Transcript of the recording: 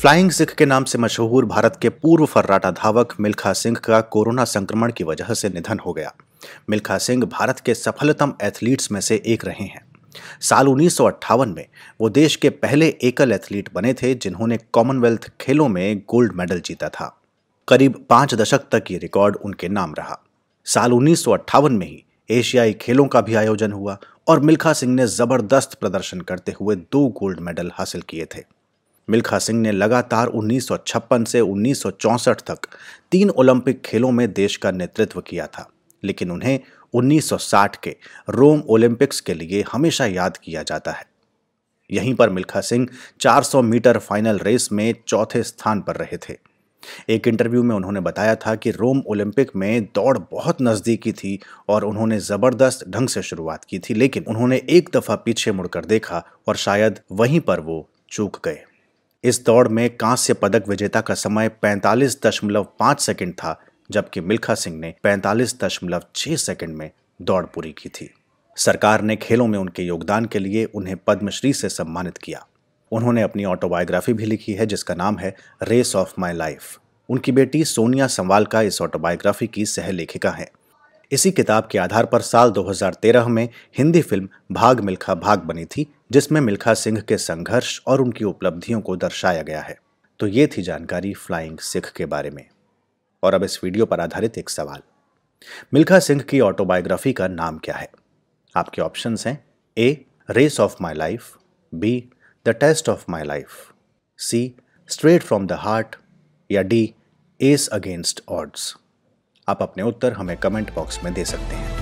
flying Sikh के नाम से मशहूर भारत के पूर्व फर्राटा धावक मिल्खा सिंह का कोरोना संक्रमण की वजह से निधन हो गया मिल्खा सिंह भारत के सफलतम एथलीट्स में से एक रहे हैं साल उन्नीस में वो देश के पहले एकल एथलीट बने थे जिन्होंने कॉमनवेल्थ खेलों में गोल्ड मेडल जीता था करीब पाँच दशक तक ये रिकॉर्ड उनके नाम रहा साल उन्नीस में ही एशियाई खेलों का भी आयोजन हुआ और मिल्खा सिंह ने जबरदस्त प्रदर्शन करते हुए दो गोल्ड मेडल हासिल किए थे मिल्खा सिंह ने लगातार 1956 से 1964 तक तीन ओलंपिक खेलों में देश का नेतृत्व किया था लेकिन उन्हें 1960 के रोम ओलंपिक्स के लिए हमेशा याद किया जाता है यहीं पर Milkha Singh 400 metre final race में चौथे स्थान पर रहे थे एक इंटरव्यू में उन्होंने बताया था कि रोम ओलंपिक में दौड़ बहुत नज़दीकी थी और उन्होंने ज़बरदस्त ढंग से शुरुआत की थी लेकिन उन्होंने एक दफ़ा पीछे मुड़कर देखा और शायद वहीं पर वो चूक गए इस दौड़ में कांस्य पदक विजेता का समय 45.5 सेकंड था जबकि मिल्खा सिंह ने 45.6 सेकंड में दौड़ पूरी की थी सरकार ने खेलों में उनके योगदान के लिए उन्हें पद्मश्री से सम्मानित किया उन्होंने अपनी ऑटोबायोग्राफी भी लिखी है जिसका नाम है रेस ऑफ माई लाइफ उनकी बेटी सोनिया संवाल का इस ऑटोबायोग्राफी की सह लेखिका है इसी किताब के आधार पर साल 2013 में हिंदी फिल्म भाग मिल्खा भाग बनी थी जिसमें मिल्खा सिंह के संघर्ष और उनकी उपलब्धियों को दर्शाया गया है तो ये थी जानकारी फ्लाइंग सिख के बारे में और अब इस वीडियो पर आधारित एक सवाल मिल्खा सिंह की ऑटोबायोग्राफी का नाम क्या है आपके ऑप्शन हैं A race of my life B the test of my life C straight from the heart या डी एस अगेंस्ट ऑड्स आप अपने उत्तर हमें कमेंट बॉक्स में दे सकते हैं